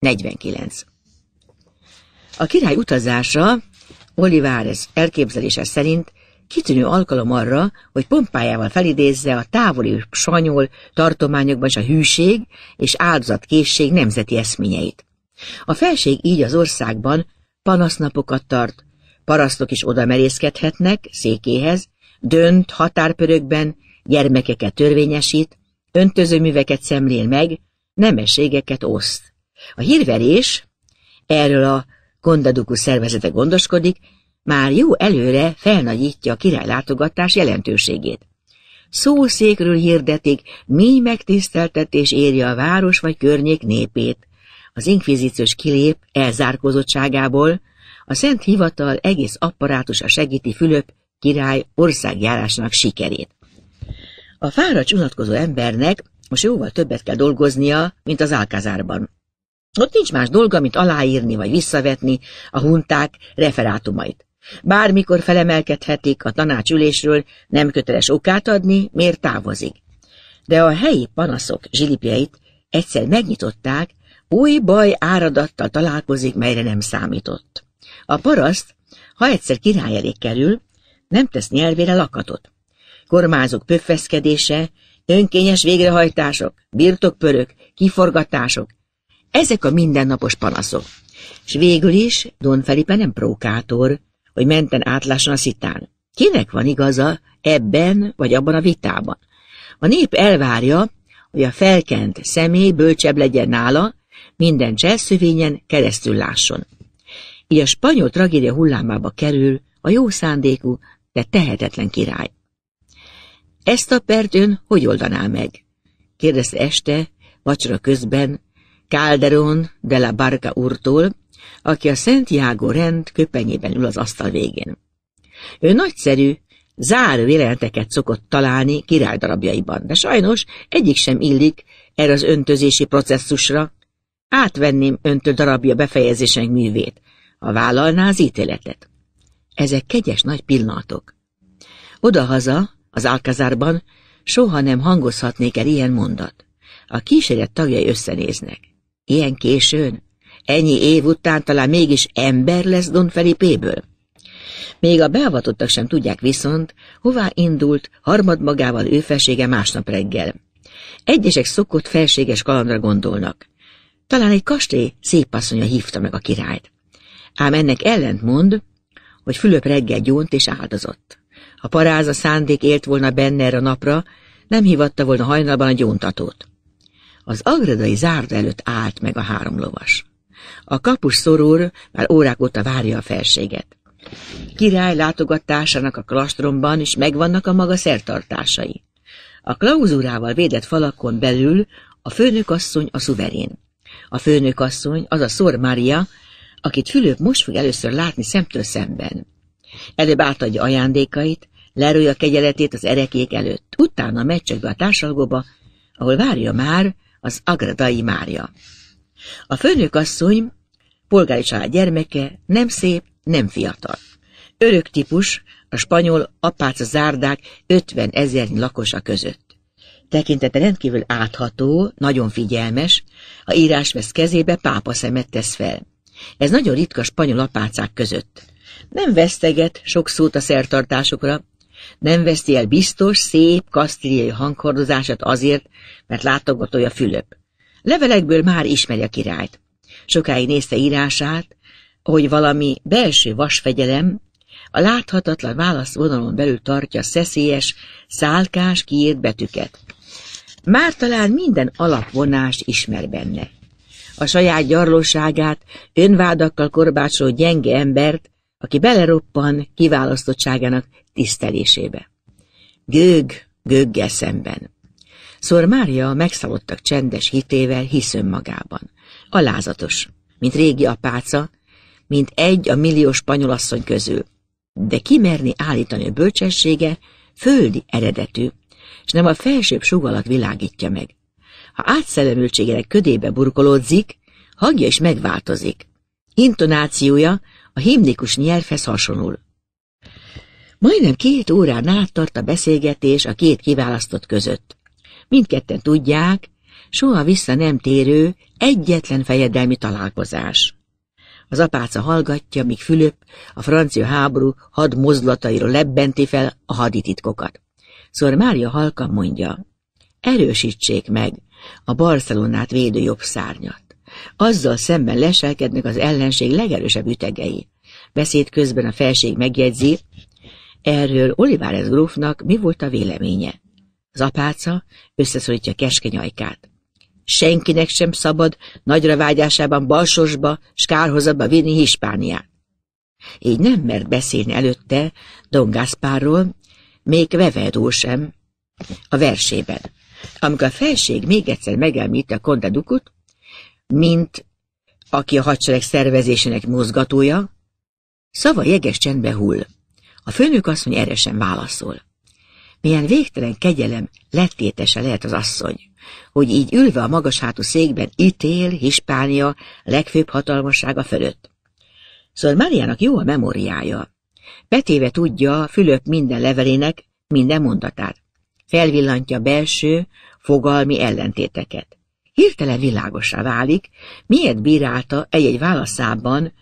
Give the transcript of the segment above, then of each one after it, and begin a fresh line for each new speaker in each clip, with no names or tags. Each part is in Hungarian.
49. A király utazása Olivares elképzelése szerint kitűnő alkalom arra, hogy pompájával felidézze a távoli sanyol tartományokban is a hűség és áldozatkészség nemzeti eszményeit. A felség így az országban panasznapokat tart, parasztok is oda merészkedhetnek székéhez, dönt határpörökben, gyermekeket törvényesít, öntözőműveket szemlél meg, nemességeket oszt. A hírverés, erről a gondadukú szervezete gondoskodik, már jó előre felnagyítja a királylátogatás jelentőségét. Szószékről hirdetik, mi megtiszteltetés érje a város vagy környék népét. Az inkvizíciós kilép elzárkózottságából, a szent hivatal egész apparátusa segíti Fülöp király országjárásnak sikerét. A fáradt unatkozó embernek most jóval többet kell dolgoznia, mint az álkázárban. Ott nincs más dolga, mint aláírni vagy visszavetni a hunták referátumait. Bármikor felemelkedhetik a tanácsülésről, nem köteles okát adni, miért távozik. De a helyi panaszok zsilipjeit egyszer megnyitották, új baj áradattal találkozik, melyre nem számított. A paraszt, ha egyszer király elé kerül, nem tesz nyelvére lakatot. Kormányzók pöffeszkedése, önkényes végrehajtások, birtokpörök, kiforgatások, ezek a mindennapos panaszok. És végül is Don Felipe nem prókátor, hogy menten átlásson a szitán. Kinek van igaza ebben vagy abban a vitában? A nép elvárja, hogy a felkent személy bölcsebb legyen nála, minden cselszövényen keresztül lásson. Így a spanyol tragédia hullámába kerül a jó szándékú, de tehetetlen király. Ezt a pert ön hogy oldaná meg? kérdezte este, vacsora közben Calderón de la Barca úrtól, aki a Jágó rend köpenyében ül az asztal végén. Ő nagyszerű, záró jeleneteket szokott találni királydarabjaiban, de sajnos egyik sem illik erre az öntözési processzusra. Átvenném öntő darabja befejezésen művét, ha vállalná az ítéletet. Ezek kegyes nagy pillanatok. Odahaza, az Alkazárban soha nem hangozhatnék el ilyen mondat. A kísérlet tagjai összenéznek. Ilyen későn? Ennyi év után talán mégis ember lesz Don Felipéből? Még a beavatottak sem tudják viszont, hová indult harmad magával ő felsége másnap reggel. Egyesek szokott felséges kalandra gondolnak. Talán egy kastély szép asszonya hívta meg a királyt. Ám ennek ellent mond, hogy Fülöp reggel gyónt és áldozott. A paráza szándék élt volna benne erre a napra, nem hívatta volna hajnalban a gyóntatót. Az agredai zárda előtt állt meg a három lovas. A kapus szorúr már órák óta várja a felséget. Király látogatásának a klastromban is megvannak a maga szertartásai. A klauzúrával védett falakon belül a főnökasszony a szuverén. A főnökasszony az a Szor Mária, akit Fülöp most fog először látni szemtől szemben. Előbb átadja ajándékait, lerúj a kegyeletét az erekék előtt, utána megy csak be a társalgóba, ahol várja már, az Agradai Mária. A asszony, polgári család gyermeke, nem szép, nem fiatal. Örök típus, a spanyol apáca zárdák 50 ezer lakosa között. Tekintete rendkívül átható, nagyon figyelmes, A írás vesz kezébe, pápa szemet tesz fel. Ez nagyon ritka spanyol apácák között. Nem veszteget sok szót a szertartásokra, nem veszi el biztos, szép, kasztíliai hanghordozását azért, mert látogatója Fülöp. Levelekből már ismeri a királyt. Sokáig nézte írását, hogy valami belső vasfegyelem a láthatatlan válaszvonalon belül tartja szeszélyes, szálkás, kiírt betüket. Már talán minden alapvonást ismer benne. A saját gyarlóságát, önvádakkal korbácsoló gyenge embert aki beleroppan kiválasztottságának tisztelésébe. Gőg, gőggel szemben. Szóval Mária megszalottak csendes hitével hisz önmagában. Alázatos, mint régi apáca, mint egy a millió spanyolasszony közül. De kimerni állítani a bölcsessége földi eredetű, és nem a felsőbb sugalat világítja meg. Ha átszellemültségének ködébe burkolódzik, hangja is megváltozik. Intonációja a himnikus nyelvhez hasonul. Majdnem két órán át tart a beszélgetés a két kiválasztott között. Mindketten tudják, soha vissza nem térő, egyetlen fejedelmi találkozás. Az apáca hallgatja, míg Fülöp a francia háború had mozlatairól lebbenti fel a hadititkokat. Szóval Mária halkan mondja, erősítsék meg a Barcelonát védő jobb szárnyat azzal szemben leselkednek az ellenség legerősebb ütegei. Beszéd közben a felség megjegyzi, erről Olivares grófnak mi volt a véleménye. Az apáca összeszorítja keskeny ajkát. Senkinek sem szabad nagyra vágyásában balsosba, skárhozatba vinni Hispániát. Így nem mert beszélni előtte Don Gaspárról, még Vevedó sem a versében. Amikor a felség még egyszer megemlíti a kondadukot, mint aki a hadsereg szervezésének mozgatója, szava jeges csendbe hull. A főnök asszony erre sem válaszol. Milyen végtelen kegyelem lettétese lehet az asszony, hogy így ülve a magas hátú székben ítél Hispánia legfőbb hatalmassága fölött. Szóval Máriának jó a memóriája. Betéve tudja Fülöp minden levelének minden mondatát. Felvillantja belső, fogalmi ellentéteket. Hirtelen világosra válik, miért bírálta egy-egy válaszában,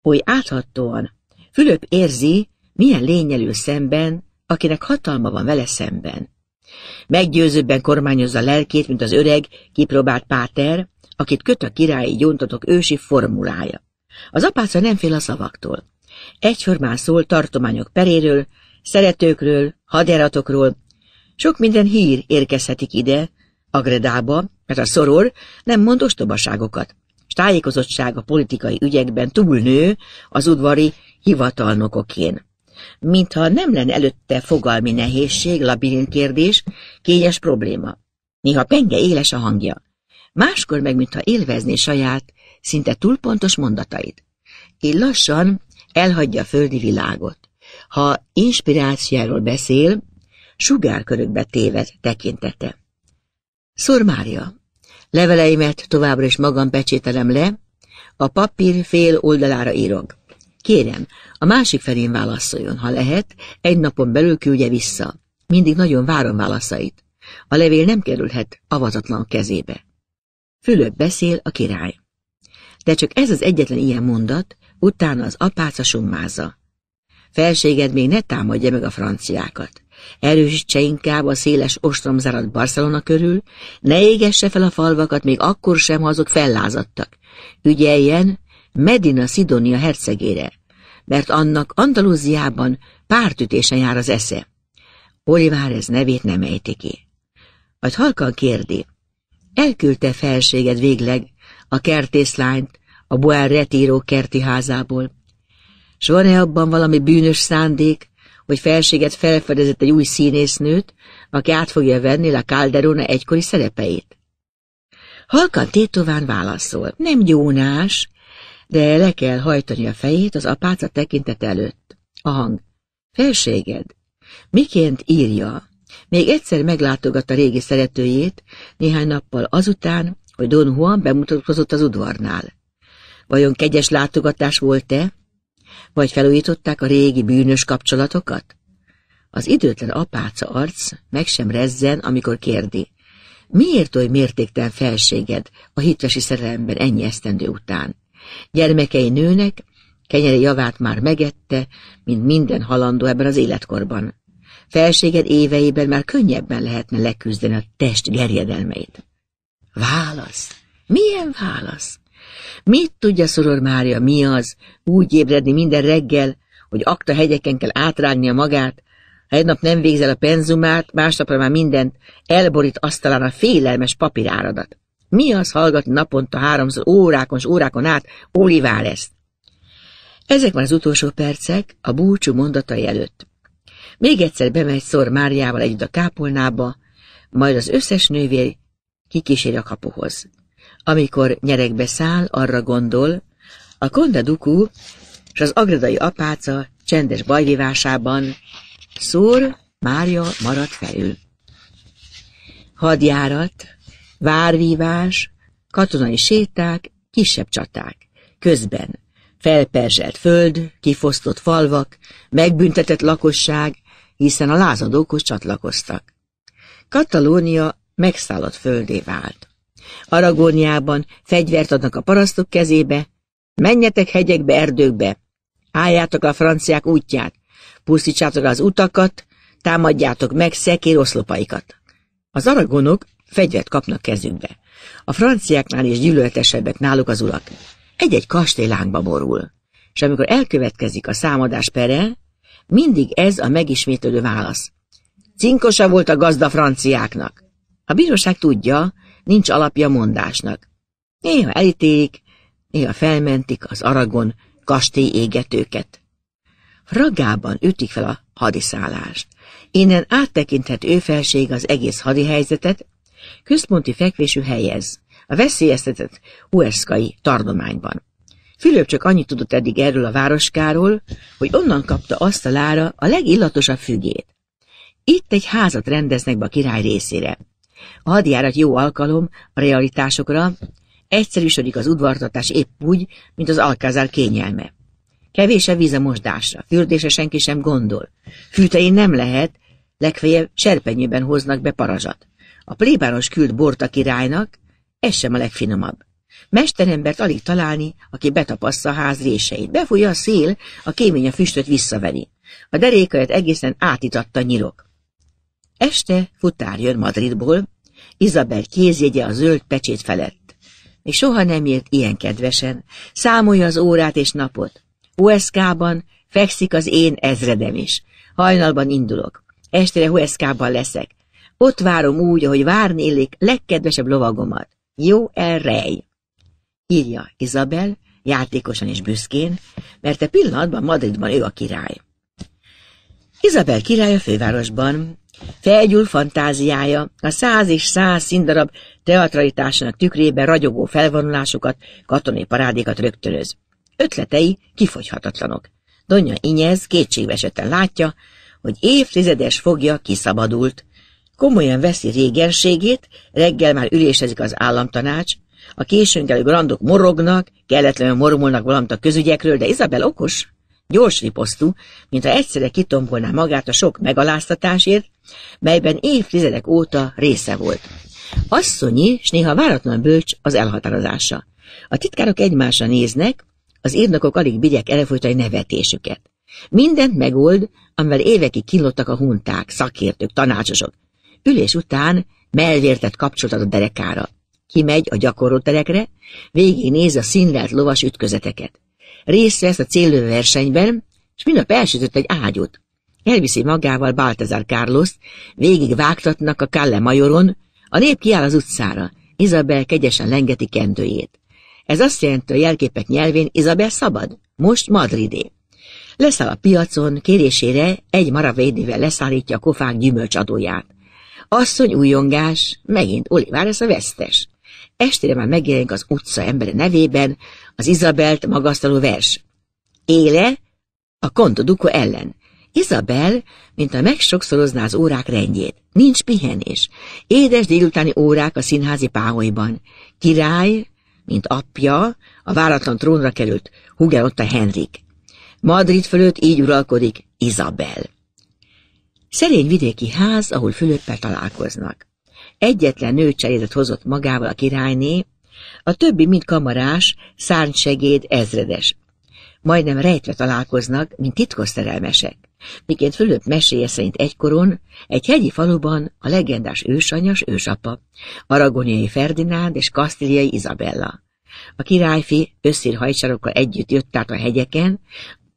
hogy áthattóan Fülöp érzi, milyen lényelő szemben, akinek hatalma van vele szemben. Meggyőzőbben kormányozza lelkét, mint az öreg, kipróbált páter, akit köt a királyi gyontatok ősi formulája. Az apáca nem fél a szavaktól. Egyformán szól tartományok peréről, szeretőkről, haderatokról, sok minden hír érkezhetik ide, Agredába, mert a szoror nem mond ostobaságokat, és tájékozottság a politikai ügyekben túlnő az udvari hivatalnokokén. Mintha nem lenne előtte fogalmi nehézség, labirint kérdés, kényes probléma. Néha penge éles a hangja. Máskor meg, mintha élvezné saját, szinte túlpontos mondatait. Én lassan elhagyja a földi világot. Ha inspirációról beszél, sugárkörökbe téved tekintete. Szor Mária, leveleimet továbbra is magam pecsételem le, a papír fél oldalára írok. Kérem, a másik felén válaszoljon, ha lehet, egy napon belül küldje vissza. Mindig nagyon várom válaszait. A levél nem kerülhet avazatlan kezébe. Fülöp beszél a király. De csak ez az egyetlen ilyen mondat, utána az apáca summázza. Felséged még ne támadja meg a franciákat. Erősítse inkább a széles ostromzárat Barcelona körül, ne égesse fel a falvakat még akkor sem, ha azok fellázadtak. Ügyeljen Medina Sidonia hercegére, mert annak Andalúziában pártütésen jár az esze. ez nevét nem ejti ki. Vagy halkan kérdi, elküldte felséged végleg a kertészlányt a Boel Retiro kerti házából, s van-e abban valami bűnös szándék, hogy felséget felfedezett egy új színésznőt, aki át fogja venni La Calderona egykori szerepeit? Halkan tétován válaszol, nem gyónás, de le kell hajtani a fejét az apáca tekintet előtt. A hang. Felséged, miként írja? Még egyszer meglátogatta régi szeretőjét, néhány nappal azután, hogy Don Juan bemutatkozott az udvarnál. Vajon kegyes látogatás volt-e? Vagy felújították a régi bűnös kapcsolatokat? Az időtlen apáca arc meg sem rezzen, amikor kérdi. Miért oly mértéktelen felséged a hitvesi szerelemben ennyi esztendő után? Gyermekei nőnek, kenyeri javát már megette, mint minden halandó ebben az életkorban. Felséged éveiben már könnyebben lehetne leküzdeni a test gerjedelmeit. Válasz! Milyen válasz? Mit tudja Szoror Mária, mi az, úgy ébredni minden reggel, hogy akta hegyeken kell átrágnia magát, ha egy nap nem végzel a penzumát, másnapra már mindent elborít asztalán a félelmes papíráradat. Mi az hallgatni naponta háromszor órákon és órákon át olivá lesz. Ezek már az utolsó percek a búcsú mondatai előtt. Még egyszer bemegy Szor Máriával együtt a kápolnába, majd az összes nővér kikíséri a kapuhoz. Amikor nyerekbe száll, arra gondol, a Konda Dukú és az agradai apáca csendes bajvívásában szór Mária maradt felül. Hadjárat, várvívás, katonai séták, kisebb csaták, közben felperzselt föld, kifosztott falvak, megbüntetett lakosság, hiszen a lázadókhoz csatlakoztak. Katalónia megszállott földé vált. Aragóniában fegyvert adnak a parasztok kezébe, menjetek hegyekbe, erdőkbe, álljátok a franciák útját, pusztítsátok az utakat, támadjátok meg szekér oszlopaikat. Az aragonok fegyvert kapnak kezükbe. A franciáknál is gyűlöletesebbek náluk az urak. Egy-egy kastélylánkba borul. És amikor elkövetkezik a számadás pere, mindig ez a megismétlődő válasz. Cinkosa volt a gazda franciáknak. A bíróság tudja, nincs alapja mondásnak. Néha elítélik, néha felmentik az aragon kastély égetőket. Ragában ütik fel a hadiszállást. Innen áttekinthet ő felség az egész hadihelyzetet, központi fekvésű helyez, a veszélyeztetett uerszkai tardományban. Fülöp csak annyit tudott eddig erről a városkáról, hogy onnan kapta azt a lára a legillatosabb fügét. Itt egy házat rendeznek be a király részére. A hadjárat jó alkalom a realitásokra, egyszerűsödik az udvartatás épp úgy, mint az alkázár kényelme. Kevés a víz a mosdásra, fürdése senki sem gondol. Fűtején nem lehet, legfeljebb serpenyőben hoznak be parazsat. A plébános küld bort a királynak, ez sem a legfinomabb. Mesterembert alig találni, aki betapassa a ház réseit. Befújja a szél, a kémény a füstöt visszaveni. A derékajat egészen átitatta nyilok. Este futár jön Madridból, Izabel kézjegye a zöld pecsét felett. Még soha nem írt ilyen kedvesen, számolja az órát és napot. Hueszkában fekszik az én ezredem is. Hajnalban indulok. Estére Hueszkában leszek. Ott várom úgy, ahogy várni illik legkedvesebb lovagomat. Jó elrej! Írja Izabel, játékosan és büszkén, mert a e pillanatban Madridban ő a király. Izabel király a fővárosban, Felgyúl fantáziája, a száz és száz színdarab teatralitásának tükrében ragyogó felvonulásokat, katonai parádékat rögtönöz. Ötletei kifogyhatatlanok. Donya Inyez kétségbesetten látja, hogy évtizedes fogja kiszabadult. Komolyan veszi régenségét, reggel már ülésezik az államtanács, a későnkelő grandok morognak, kelletlenül mormolnak valamit a közügyekről, de Izabel okos, gyors riposztú, mintha egyszerre kitombolná magát a sok megaláztatásért, melyben évtizedek óta része volt. Asszonyi, s néha váratlan bölcs az elhatározása. A titkárok egymásra néznek, az írnokok alig bigyek elfolytani nevetésüket. Mindent megold, amivel évekig kínlottak a hunták, szakértők, tanácsosok. Ülés után melvértet kapcsolatot a derekára. Kimegy a gyakorlóterekre, végig néz a színlelt lovas ütközeteket. Részt vesz a célő versenyben, és mindnap elsütött egy ágyút. Elviszi magával Baltazar Carlos, végig vágtatnak a Kalle Majoron, a nép kiáll az utcára, Izabel kegyesen lengeti kendőjét. Ez azt jelenti a jelképek nyelvén, Izabel szabad, most Madridé. Leszáll a piacon, kérésére egy maravédivel leszállítja a kofák gyümölcsadóját. Asszony újongás, megint Olivares a vesztes. Estére már megjelenik az utca embere nevében az Izabelt magasztaló vers. Éle a kontoduko ellen. Izabel, mint a megsokszorozná az órák rendjét. Nincs pihenés. Édes délutáni órák a színházi páholyban. Király, mint apja, a váratlan trónra került, Hugenotta Henrik. Madrid fölött így uralkodik Izabel. Szerény vidéki ház, ahol Fülöppel találkoznak. Egyetlen nőcserédet hozott magával a királyné, a többi mint kamarás, szárnysegéd, ezredes. Majdnem rejtve találkoznak, mint titkos szerelmesek. Miként Fülöp meséje szerint egykoron egy hegyi faluban a legendás ősanyas ősapa, aragoniai Ferdinánd és kasztiliai Izabella. A királyfi összír hajcsarokkal együtt jött át a hegyeken,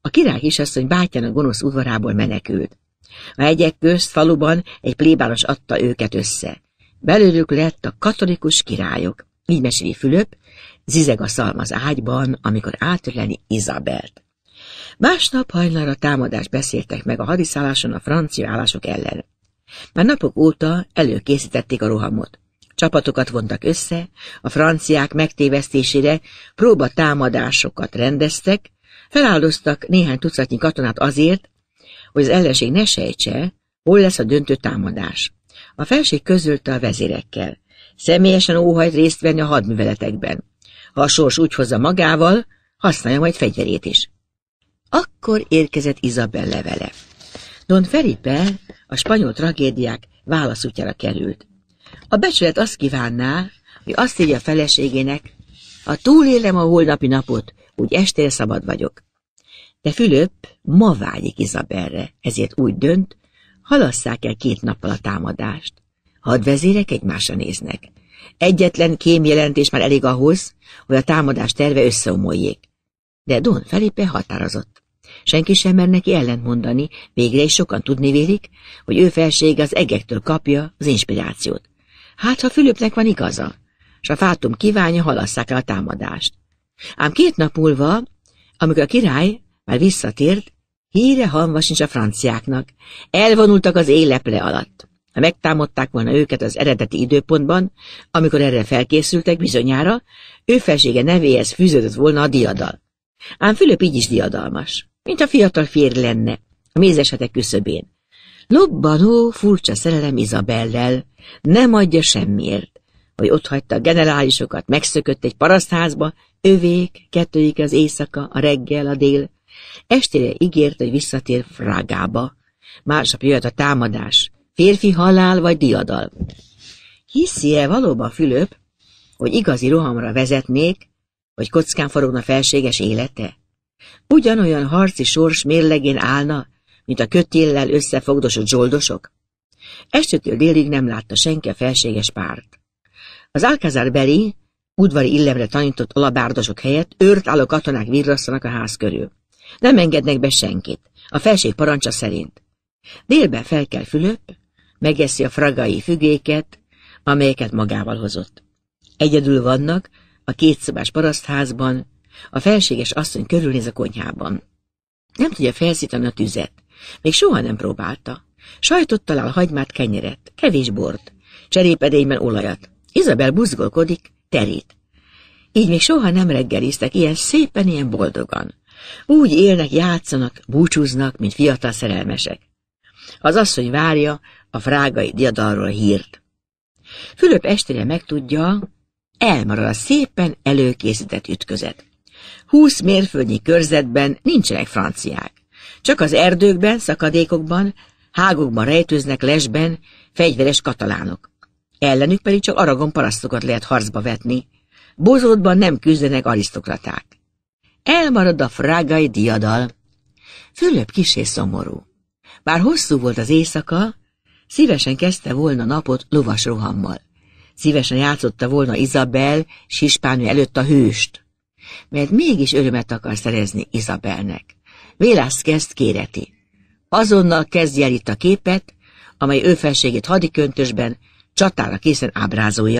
a király kisasszony a gonosz udvarából menekült. A hegyek közt faluban egy plébános adta őket össze. Belőlük lett a katolikus királyok. Így meséli Fülöp, zizeg a szalmaz ágyban, amikor átöleni Izabelt. Másnap hajnalra támadást beszéltek meg a hadiszálláson a francia állások ellen. Már napok óta előkészítették a rohamot. Csapatokat vontak össze, a franciák megtévesztésére próba támadásokat rendeztek, feláldoztak néhány tucatnyi katonát azért, hogy az ellenség ne sejtse, hol lesz a döntő támadás. A felség közölte a vezérekkel. Személyesen óhajt részt venni a hadműveletekben. Ha a sors úgy hozza magával, használja majd fegyverét is. Akkor érkezett Izabel levele. Don Felipe a spanyol tragédiák válaszútjára került. A becsület azt kívánná, hogy azt írja a feleségének, ha túlélem a holnapi napot, úgy estél szabad vagyok. De Fülöp ma vágyik Izabelre, ezért úgy dönt, halasszák el két nappal a támadást. Hadvezérek egymásra néznek. Egyetlen kémjelentés már elég ahhoz, hogy a támadás terve összeomoljék de Don Felipe határozott. Senki sem mer neki ellentmondani, végre is sokan tudni vélik, hogy ő felség az egektől kapja az inspirációt. Hát, ha Fülöpnek van igaza, és a fátum kívánja, halasszák el a támadást. Ám két nap múlva, amikor a király már visszatért, híre hanva sincs a franciáknak, elvonultak az éleple alatt. Ha megtámadták volna őket az eredeti időpontban, amikor erre felkészültek bizonyára, ő felsége nevéhez fűződött volna a diadal. Ám Fülöp így is diadalmas, mint a fiatal férj lenne, a mézesetek küszöbén. Lobbanó, furcsa szerelem Izabellel, nem adja semmiért, hogy ott hagyta a generálisokat, megszökött egy parasztházba, övék, kettőik az éjszaka, a reggel, a dél. Estére ígért, hogy visszatér Frágába. Másnap jöhet a támadás, férfi halál vagy diadal. Hiszi-e valóban Fülöp, hogy igazi rohamra vezetnék, vagy kockán forogna felséges élete? Ugyanolyan harci sors mérlegén állna, mint a kötéllel összefogdosott zsoldosok? Estőtől délig nem látta senki a felséges párt. Az Alcázár beli, udvari illemre tanított alabárdosok helyett őrt álló katonák virrasztanak a ház körül. Nem engednek be senkit, a felség parancsa szerint. Délben fel kell Fülöp, megeszi a fragai fügéket, amelyeket magával hozott. Egyedül vannak, a kétszobás parasztházban, a felséges asszony körülnéz a konyhában. Nem tudja felszítani a tüzet. Még soha nem próbálta. Sajtot talál hagymát, kenyeret, kevés bort, cserépedényben olajat. Izabel buzgolkodik, terít. Így még soha nem reggeliztek ilyen szépen, ilyen boldogan. Úgy élnek, játszanak, búcsúznak, mint fiatal szerelmesek. Az asszony várja a frágai diadalról hírt. Fülöp estére megtudja, elmarad a szépen előkészített ütközet. Húsz mérföldnyi körzetben nincsenek franciák. Csak az erdőkben, szakadékokban, hágokban rejtőznek lesben fegyveres katalánok. Ellenük pedig csak aragon parasztokat lehet harcba vetni. Bozótban nem küzdenek arisztokraták. Elmarad a frágai diadal. Fülöp kisé szomorú. Bár hosszú volt az éjszaka, szívesen kezdte volna napot lovas rohammal. Szívesen játszotta volna Izabel Sispánő előtt a hőst. Mert mégis örömet akar szerezni Izabelnek. Vélászkezt kéreti. Azonnal kezdje el itt a képet, amely ő felségét hadiköntösben csatára készen ábrázolja.